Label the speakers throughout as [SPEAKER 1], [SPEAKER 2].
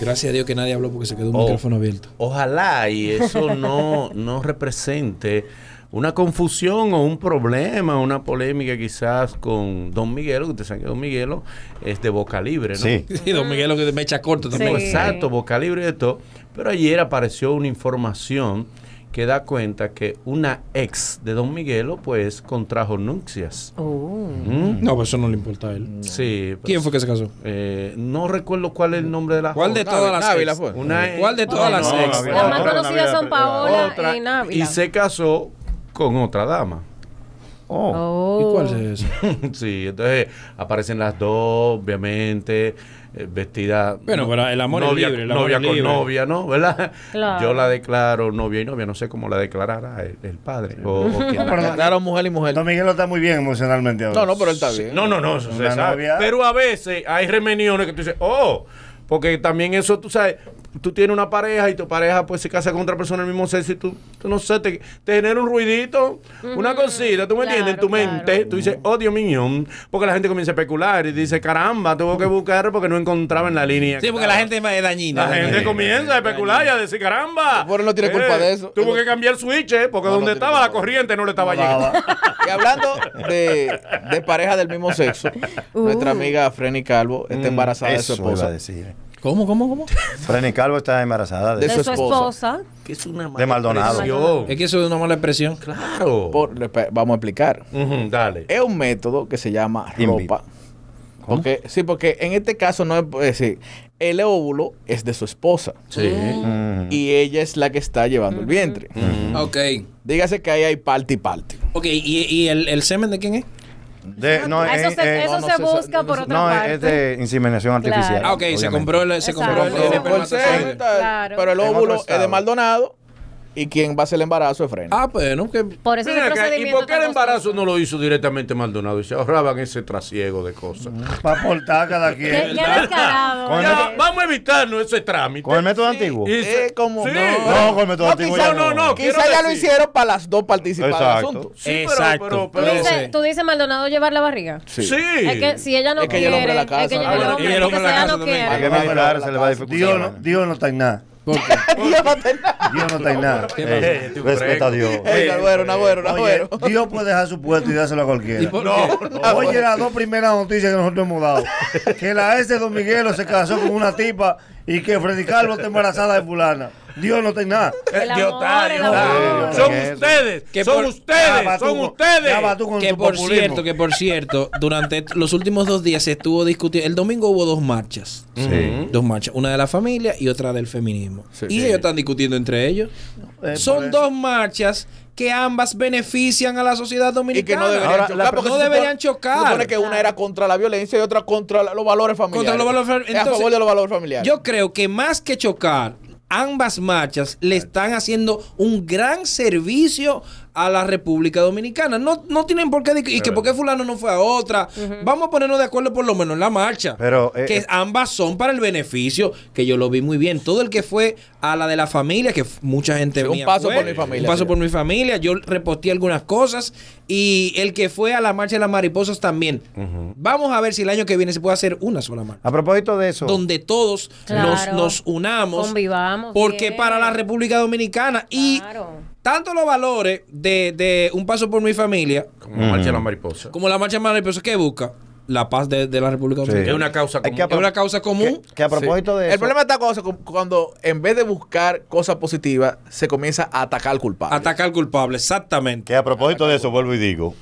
[SPEAKER 1] Gracias a Dios que nadie habló porque se quedó un oh, micrófono abierto. Ojalá y eso no, no represente una confusión o un problema, una polémica quizás con Don Miguelo, que usted sabe que Don Miguelo es de boca libre, ¿no? Sí, Don Miguelo que me echa corto también. Exacto, boca libre de todo. Pero ayer apareció una información que da cuenta que una ex de Don Miguelo, pues, contrajo nupcias. Oh. No, pues eso no le importa a él. Sí. Pues, ¿Quién fue que se casó? Eh, no recuerdo cuál es el nombre de la ¿Cuál de todas las pues. ¿Cuál de todas ah, las ex? Las más conocidas son Paola y Návila. Y se casó con otra dama.
[SPEAKER 2] Oh, ¿y cuál
[SPEAKER 1] es eso? sí, entonces aparecen las dos, obviamente, eh, vestidas. Bueno, pero el amor novia, es libre. novia con novia, ¿no? ¿Verdad? Yo la declaro novia y novia, no sé cómo la declarará el, padre. O, o no, la
[SPEAKER 3] declaro mujer y mujer. Don Miguel no está muy bien emocionalmente ahora. No, no, pero él está bien. No, no, no, eso se sabe.
[SPEAKER 1] Pero a veces hay remeniones que tú dices, oh. Porque también eso, tú sabes, tú tienes una pareja y tu pareja pues se casa con otra persona del mismo sexo y tú, no sé, te, genera un ruidito, una cosita, ¿tú me entiendes? En tu mente, tú dices, odio, oh, miñón, porque la gente comienza a especular y dice, caramba, tuvo que buscar porque no encontraba en la línea. Sí, porque la gente es dañina. La gente comienza a especular y a decir, caramba. Por no tiene eh, culpa de eso. Tuvo que cambiar el switch, eh, porque donde estaba la corriente no le estaba llegando. y hablando de,
[SPEAKER 4] pareja del mismo
[SPEAKER 5] sexo, uh. nuestra amiga Freni Calvo
[SPEAKER 4] está mm, embarazada de su esposa. a decir. ¿Cómo, cómo, cómo?
[SPEAKER 5] Frenny Calvo está embarazada de, de su, esposa.
[SPEAKER 4] Que es una mala de
[SPEAKER 1] Maldonado. Es
[SPEAKER 4] que eso es una mala expresión. Claro. vamos a explicar. dale. Es un método que se llama ropa. Porque, sí, porque en este caso no es, decir, el óvulo es de su esposa. Sí. Mm. Y ella es la que está llevando el vientre. Mm. Ok. Dígase que ahí hay parte y parte. Ok, ¿y, el, semen de quién es?
[SPEAKER 5] De, eso, se, busca por otra parte. No, es de inseminación artificial. Ah, ok, se
[SPEAKER 1] compró el, se compró Pero el óvulo
[SPEAKER 4] es de Maldonado y quien va a hacer el embarazo es Freno.
[SPEAKER 1] Ah, bueno, que.
[SPEAKER 2] Por eso Mira, que, ¿Y por
[SPEAKER 1] qué el embarazo no lo hizo directamente Maldonado? Y se ahorraban ese trasiego de cosas. Mm, para
[SPEAKER 3] aportar cada quien. Ya, ya,
[SPEAKER 1] vamos a evitarnos ese trámite. ¿Con el método antiguo? Y como, no. no, con
[SPEAKER 2] el método no, antiguo. Quizá, no, no, no. Quizá ya lo hicieron para las dos participaciones Exacto. Sí, Exacto. Pero, ¿Tú, dices, ¿Tú, dices, Maldonado llevar la barriga.
[SPEAKER 3] Sí. Es que
[SPEAKER 2] si ella no es quiere. Es que ella la casa. Es que ella no
[SPEAKER 3] ah, quiere. Es que se le va a Dios no está en nada. Dios no está en nada. Dios no nada. respeta a Dios. Dios puede dejar su puesto y dárselo a cualquiera. No, Oye, las dos primeras noticias que nosotros hemos dado. Que la S de Don Miguelo se casó con una tipa y que Freddy Calvo está embarazada de fulana. Dios no tiene nada. El eh, Dios
[SPEAKER 1] Son
[SPEAKER 4] ustedes, son ustedes, son ustedes. Que por cierto, que por cierto, durante los últimos dos días se estuvo discutiendo. El domingo hubo dos marchas. Sí. Dos marchas. Una de la familia y otra del feminismo. y ellos están discutiendo entre ellos. Eh, son dos marchas que ambas benefician a la sociedad dominicana. Y que no deberían chocar. no deberían chocar. que una era contra la violencia y otra contra los valores familiares. Contra los valores, a favor de los valores familiares. Yo creo que más que chocar, ambas marchas le están haciendo un gran servicio a la República Dominicana. No, no tienen por qué y que por qué fulano no fue a otra. Vamos a ponernos de acuerdo por lo menos en la marcha. Pero, eh, que eh, ambas son para el beneficio, que yo lo vi muy bien. Todo el que fue a la de la familia, que mucha gente Un paso por mi familia. Un paso por mi familia. Yo reposté algunas cosas. Y el que fue a la marcha de las mariposas también. Vamos a ver si el año que viene se puede hacer una sola marcha. A propósito de eso. Donde todos nos, unamos.
[SPEAKER 2] Convivamos. Porque para la
[SPEAKER 4] República Dominicana claro. y tanto los valores de, de Un Paso por mi Familia, como la
[SPEAKER 1] marcha de la mariposa,
[SPEAKER 4] como la marcha de mariposa, ¿qué busca? la paz de, la República Es una causa común. Es una causa común. Que, a propósito de eso, El problema está cuando en vez de buscar cosas positivas, se comienza a atacar al culpable.
[SPEAKER 5] Atacar al culpable, exactamente. Que a propósito de eso, vuelvo y digo.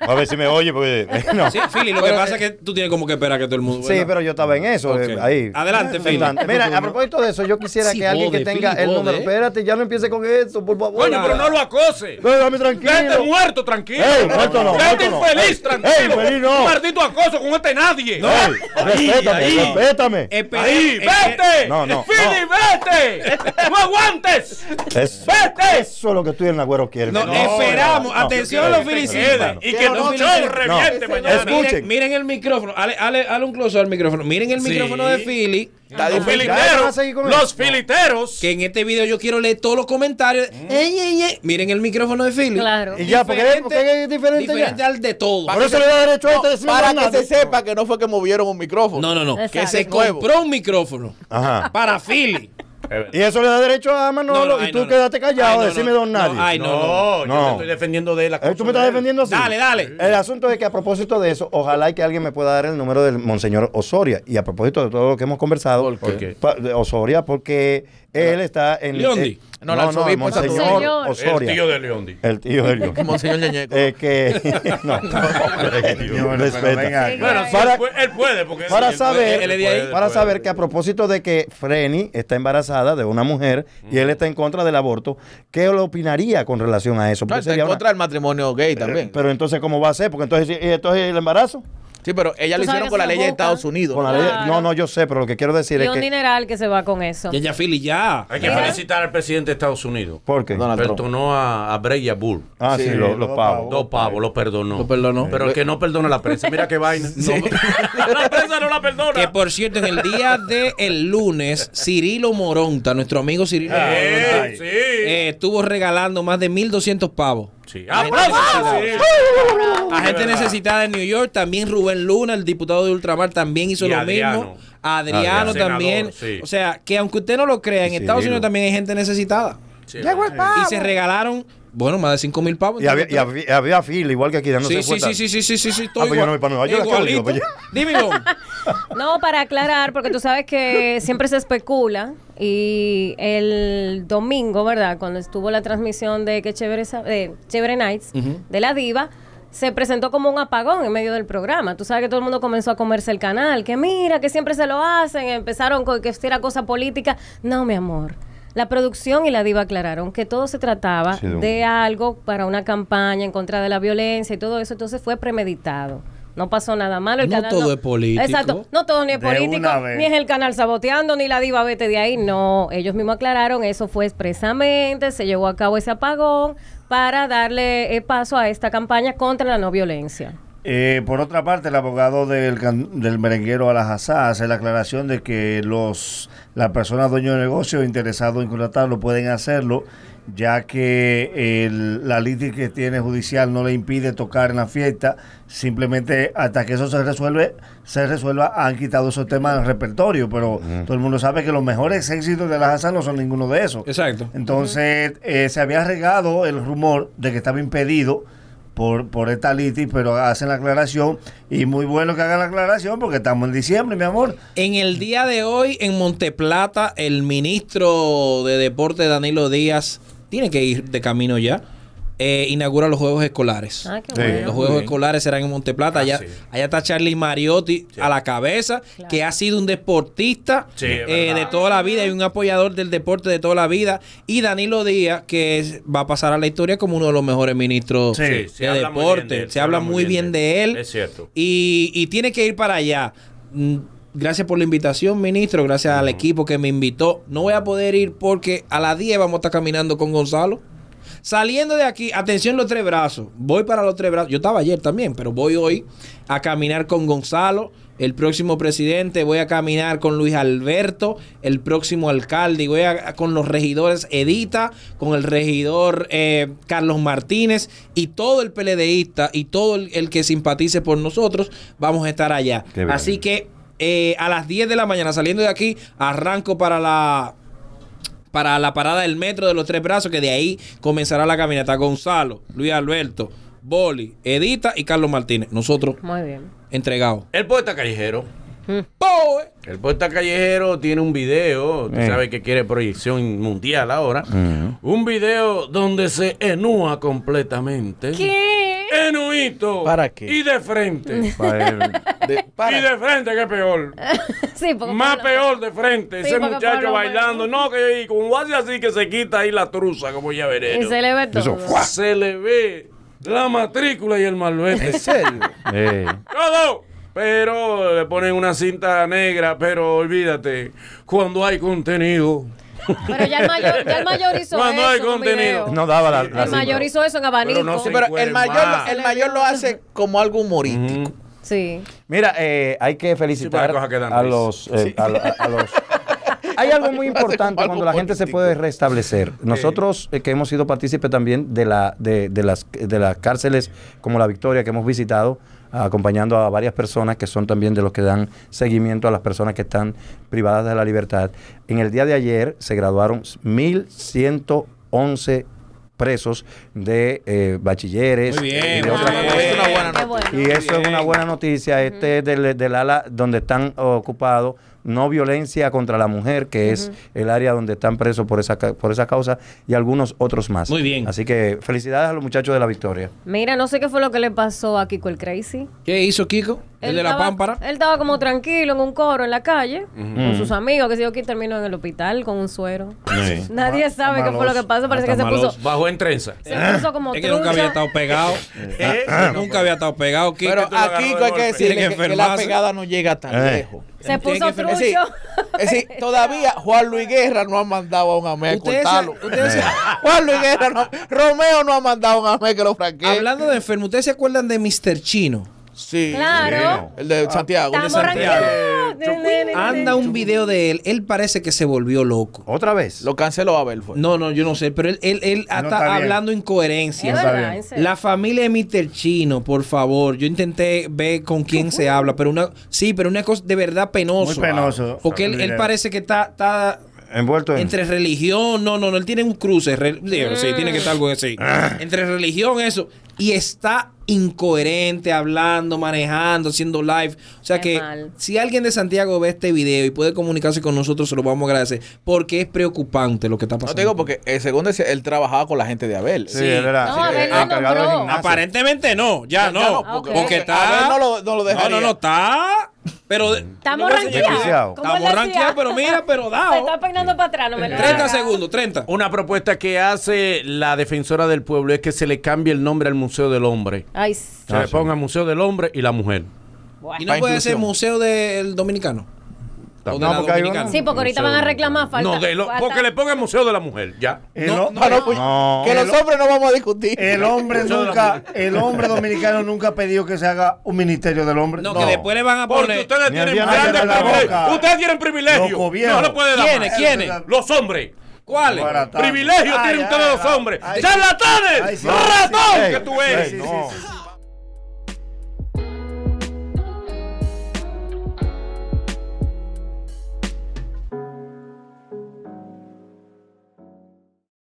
[SPEAKER 5] A ver si me oye, porque.
[SPEAKER 4] Eh, sí, Fili, lo que pasa eh, es que tú tienes como que esperar que todo el mundo. Sí, pero yo estaba en eso. Eh, ahí. Adelante,
[SPEAKER 5] Fili. Mira, a propósito de eso, yo quisiera que alguien que tenga el número. Espérate, ya no empiece con eso, por favor. Coño, pero no lo
[SPEAKER 1] acose. No, dame tranquilo. Vete muerto, tranquilo. muerto no. Vete infeliz, tranquilo. Ey, infeliz no. Maldito acoso con este nadie. No, respétame, respétame. ahí, vete. No, no. Fili, vete. No aguantes. Eso, vete.
[SPEAKER 5] Eso es lo que tú y el Nagüero quieren. No, esperamos. Atención a los filis Y que
[SPEAKER 4] no se reviente
[SPEAKER 5] mañana. Escuchen.
[SPEAKER 4] Miren, el micrófono. Ale, un close al micrófono. Miren el micrófono de Philly los filiteros. Los filiteros. Que en este video yo quiero leer todos los comentarios. Mm. Miren el micrófono de Philly. Y ya, porque, es
[SPEAKER 2] diferente.
[SPEAKER 4] al de todo. le derecho este Para que se sepa que no fue que movieron un micrófono. No, no, no. Que se compró un micrófono.
[SPEAKER 5] Ajá. Para Philly. Y eso le da derecho a Manolo y tú quédate callado, decime don nadie. ay, no, no, Yo me estoy
[SPEAKER 1] defendiendo de la cosa. Eh, tú me estás defendiendo así. Dale, dale.
[SPEAKER 5] El asunto es que a propósito de eso, ojalá y que alguien me pueda dar el número del Monseñor Osoria. Y a propósito de todo lo que hemos conversado, ¿Por qué? Osoria, porque él está en. Leondi. Eh, no, no, no, El tío de Leondi. El tío de Leondi. señor que. No, no, Bueno, para, él puede, porque. Para saber, él puede, para saber que a propósito de que Frenny está embarazada de una mujer y él está en contra del aborto, ¿qué le opinaría con relación a eso? Porque está en contra del matrimonio gay también. Pero entonces, ¿cómo va a ser? Porque entonces, ¿y entonces el embarazo? Sí, pero ella lo hicieron con la ley de Estados Unidos. no, no, yo sé, pero lo que quiero decir es Y un
[SPEAKER 2] dineral que se va con eso. Ya, ya,
[SPEAKER 1] Philly, ya. Hay
[SPEAKER 2] que
[SPEAKER 5] felicitar
[SPEAKER 1] al presidente de Estados Unidos. ¿Por qué? Perdonó a, a Bull. Ah, sí, los, pavos. Dos pavos, lo perdonó. Lo perdonó. Pero el que no perdona a la prensa, mira qué vaina. la prensa no la perdona. Que por cierto, en el día de
[SPEAKER 4] el lunes, Cirilo Moronta, nuestro amigo Cirilo ah,
[SPEAKER 2] eh,
[SPEAKER 1] sí.
[SPEAKER 4] estuvo regalando más de 1.200 pavos. Sí. ¡Aplausos! Sí. La gente necesitada en New York, también Rubén Luna, el diputado de Ultramar, también hizo lo mismo. Adriano, también. O sea, que aunque usted no lo crea, en Estados Unidos también hay gente necesitada. y se regalaron
[SPEAKER 5] bueno, más de 5 mil pavos. Y había, fila, igual que aquí, dándose sí, sí, Sí,
[SPEAKER 4] sí, sí, sí, sí, sí,
[SPEAKER 2] ah, pues pues no para aclarar, porque tú sabes que siempre se especula y el domingo, ¿verdad? Cuando estuvo la transmisión de que Chévere, Nights de la diva, se presentó como un apagón en medio del programa. Tú sabes que todo el mundo comenzó a comerse el canal, que mira, que siempre se lo hacen, empezaron con que era cosa política. No, mi amor. La producción y la diva aclararon que todo se trataba de algo para una campaña en contra de la violencia y todo eso, entonces fue premeditado. No pasó nada malo. no todo es político. Exacto. No todo ni es político, ni es el canal saboteando, ni la diva vete de ahí. No, ellos mismos aclararon, eso fue expresamente, se llevó a cabo ese apagón para darle eh, paso a esta campaña contra la no violencia.
[SPEAKER 3] Eh, por otra parte, el abogado del, del merenguero Alajazá hace la aclaración de que los las personas dueños de negocio interesados en contratarlo pueden hacerlo ya que la litis que tiene judicial no le impide tocar en la fiesta, simplemente hasta que eso se resuelve, se resuelva, han quitado esos temas del repertorio, pero todo el mundo sabe que los mejores éxitos de la asas no son ninguno de esos. Exacto. Entonces, eh, se había regado el rumor de que estaba impedido por, por esta litis, pero hacen la aclaración y muy bueno que hagan la aclaración porque estamos en diciembre, mi amor. En el día de hoy, en
[SPEAKER 4] Monteplata, el ministro de Deporte Danilo Díaz tiene que ir de camino ya. Eh, inaugura los Juegos Escolares. Ah, los Juegos Escolares serán en Monteplata. Ah, allá, allá está Charlie Mariotti a la cabeza, que ha sido un deportista eh, de toda la vida ah. y un apoyador del deporte de toda la vida. Y Danilo Díaz, que va a pasar a la historia como uno de los mejores ministros de deporte. se, habla muy bien de él. cierto. Y, y tiene que ir para allá mm, gracias por la invitación, ministro. Gracias al equipo que me invitó. No voy a poder ir porque a las 10 vamos a estar caminando con Gonzalo. Saliendo de aquí, atención los tres brazos. Voy para los tres brazos. Yo estaba ayer también, pero voy hoy a caminar con Gonzalo, el próximo presidente. Voy a caminar con Luis Alberto, el próximo alcalde. voy con los regidores Edita, con el regidor eh, Carlos Martínez y todo el PLDista y todo el que simpatice por nosotros. Vamos a estar allá. Así que eh, a las 10 de la mañana saliendo de aquí, arranco para la para la parada del metro de los tres brazos, que de ahí comenzará la caminata. Gonzalo, Luis Alberto, Boli, Edita y Carlos Martínez. Nosotros.
[SPEAKER 2] Muy bien.
[SPEAKER 1] Entregados. El poeta callejero. Mm. El poeta callejero tiene un video, tú eh. sabes que quiere proyección mundial ahora. Mm. Un video donde se enúa completamente. ¿Para qué? Y de frente. y de frente, que peor.
[SPEAKER 2] Más peor de frente. Ese muchacho bailando.
[SPEAKER 1] No, que con hace así que se quita ahí la truza, como ya veré. Y se le ve todo. se le ve la matrícula y el malvete.
[SPEAKER 2] serio? ¡Todo!
[SPEAKER 1] Pero le ponen una cinta negra, pero olvídate, cuando hay contenido. Pero ya el mayor, el mayor hizo eso. El mayor hizo
[SPEAKER 2] eso en abanico. el mayor, lo hace
[SPEAKER 4] como algo humorístico.
[SPEAKER 5] Sí. Mira, eh, hay que felicitar eh, a, los, hay algo muy importante cuando la gente se puede restablecer. Nosotros eh, que hemos sido partícipes también de, la, de, de, las, de las cárceles como la Victoria que hemos visitado, acompañando a varias personas que son también de los que dan seguimiento a las personas que están privadas de la libertad. En el día de ayer se graduaron 1.111 presos de eh, bachilleres y de bien. y eso es una buena noticia. Este es del, del ala donde están ocupados no violencia contra la mujer, que es el área donde están presos por esa, por esa causa, y algunos otros más. Muy bien. Así que felicidades a los muchachos de la victoria.
[SPEAKER 2] Mira, no sé qué fue lo que le pasó a Kiko el Crazy.
[SPEAKER 5] ¿Qué hizo Kiko? el de la
[SPEAKER 2] pámpara. Él estaba como tranquilo en un coro en la calle, con sus mm. amigos, que se yo que terminó en el hospital con un suero.
[SPEAKER 4] Nadie sabe qué fue lo que pasó, parece que se puso. Bajó en trenza. Se
[SPEAKER 2] puso como que nunca había
[SPEAKER 4] estado pegado. Eh, nunca había estado pegado. Kiko, Pero a Kiko hay que decirle que, la pegada no llega tan eh.
[SPEAKER 5] lejos. Se puso trucho.
[SPEAKER 2] Es decir,
[SPEAKER 4] todavía Juan Luis Guerra no ha mandado a un a cortarlo. Juan Luis Guerra Romeo no ha mandado a un amigo que lo franquee. Hablando de enfermo, ¿ustedes se acuerdan de Mr. Chino? Sí. Claro. El de Santiago. de Santiago. Anda un video de él. Él parece que se volvió loco. ¿Otra vez? Lo canceló Abel. Fue. No, no, yo no sé. Pero él, ah, está hablando en coherencia la familia de Mr. Chino, por favor. Yo intenté ver con quién se habla. pero una Sí, pero una cosa de verdad penoso. Muy penoso. Porque él, parece que está, envuelto en... entre religión, no, no, no, él tiene un cruce, sí, tiene que estar algo así. Ah. Entre religión, eso, y está incoherente hablando, manejando, haciendo live. O sea que si alguien de Santiago ve este video y puede comunicarse con nosotros, se lo vamos a agradecer. Porque es preocupante lo que está pasando. No te digo porque, eh, según decía, él trabajaba con la gente de Abel. Sí, Aparentemente no, ya, no. porque, está... no lo, no No,
[SPEAKER 1] no, no, está... Pero estamos ranqueados. Estamos ranqueados,
[SPEAKER 4] pero mira, pero dado. Se
[SPEAKER 2] está peinando para atrás, 30
[SPEAKER 1] segundos, 30. Una propuesta que hace la defensora del pueblo es que se le cambie el nombre al Museo del Hombre. Ay, sí. ponga el Museo del Hombre y la Mujer.
[SPEAKER 4] ¿Y no puede ser museo del dominicano?
[SPEAKER 1] No, porque Sí, porque ahorita van a
[SPEAKER 2] reclamar falta. no, de porque
[SPEAKER 1] le el Museo de la Mujer, ya. No, pues, que los
[SPEAKER 3] hombres no vamos a discutir. El hombre nunca, el hombre dominicano nunca ha pedido que se haga un ministerio del hombre. No, que después le van a Porque poner. ustedes tienen
[SPEAKER 1] privilegios. Ustedes tienen No lo puede dar. ¿Quiénes? ¿Quiénes? Los hombres. ¿Cuáles? Privilegios tienen ustedes los hombres.
[SPEAKER 2] ¡Charlatanes! ¡Ratón! que tú eres!